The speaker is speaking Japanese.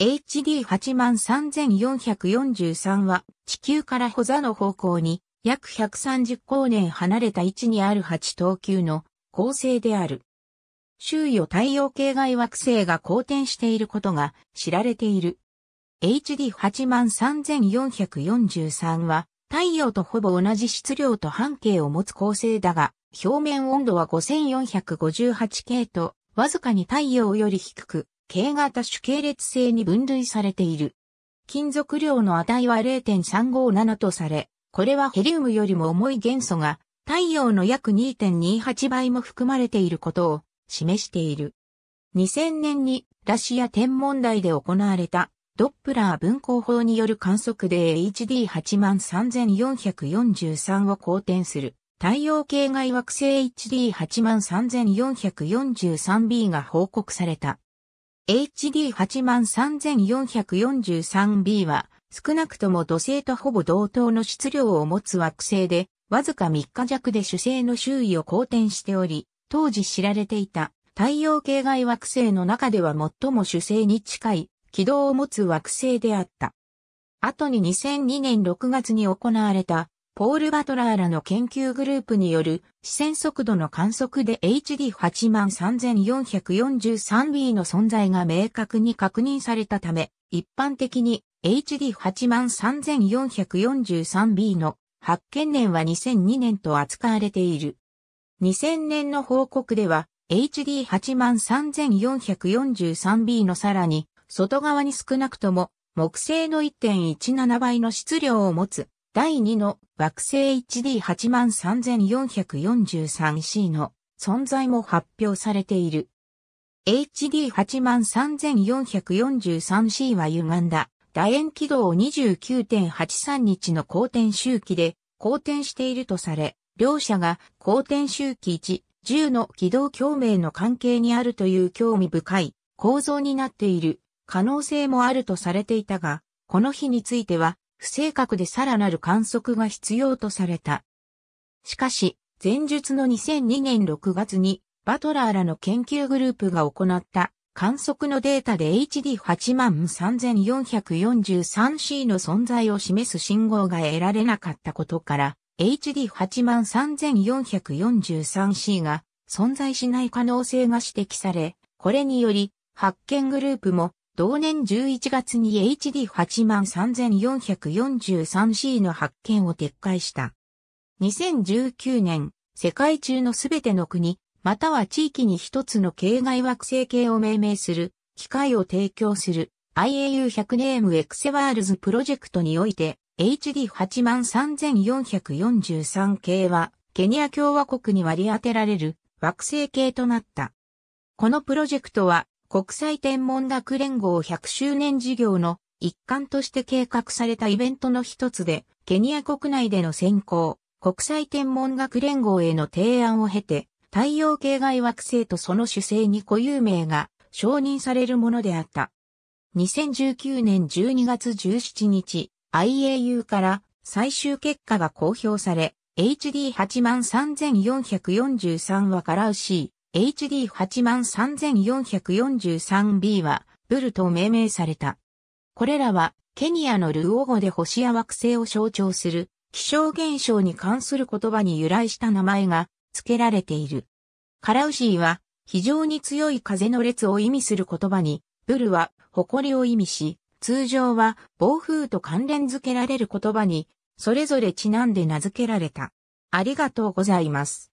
HD83443 は地球からホ座の方向に約130光年離れた位置にある8等級の恒星である。周囲を太陽系外惑星が公転していることが知られている。HD83443 は太陽とほぼ同じ質量と半径を持つ恒星だが、表面温度は5458系とわずかに太陽より低く、系型主系列性に分類されている。金属量の値は0.357とされ、これはヘリウムよりも重い元素が太陽の約2.28倍も含まれていることを示している。2000年にラシア天文台で行われたドップラー分光法による観測で HD83443 を好転する太陽系外惑星 HD83443b が報告された。HD83443b は、少なくとも土星とほぼ同等の質量を持つ惑星で、わずか3日弱で主星の周囲を公転しており、当時知られていた太陽系外惑星の中では最も主星に近い軌道を持つ惑星であった。後に2002年6月に行われたポール・バトラーらの研究グループによる視線速度の観測で HD83443B の存在が明確に確認されたため、一般的に HD83443B の発見年は2002年と扱われている。2000年の報告では HD83443B のさらに外側に少なくとも木星の1.17倍の質量を持つ第2の惑星 HD83443C の存在も発表されている。HD83443C は歪んだ楕円軌道を29.83日の公転周期で公転しているとされ、両者が公転周期1、10の軌道共鳴の関係にあるという興味深い構造になっている可能性もあるとされていたが、この日については不正確でさらなる観測が必要とされた。しかし、前述の2002年6月に、バトラーらの研究グループが行った観測のデータで HD83443C の存在を示す信号が得られなかったことから、HD83443C が存在しない可能性が指摘され、これにより発見グループも同年11月に HD83443C の発見を撤回した。2019年、世界中のすべての国、または地域に一つの系外惑星系を命名する、機械を提供する IAU100 ネームエクセワールズプロジェクトにおいて、HD83443 系は、ケニア共和国に割り当てられる惑星系となった。このプロジェクトは国際天文学連合100周年事業の一環として計画されたイベントの一つで、ケニア国内での選考、国際天文学連合への提案を経て、太陽系外惑星とその主星に固有名が承認されるものであった。2019年12月17日、IAU から最終結果が公表され、HD83443 はカラウー。HD83443B はブルと命名された。これらはケニアのルオ語で星や惑星を象徴する気象現象に関する言葉に由来した名前が付けられている。カラウシーは非常に強い風の列を意味する言葉に、ブルは誇りを意味し、通常は暴風と関連付けられる言葉に、それぞれちなんで名付けられた。ありがとうございます。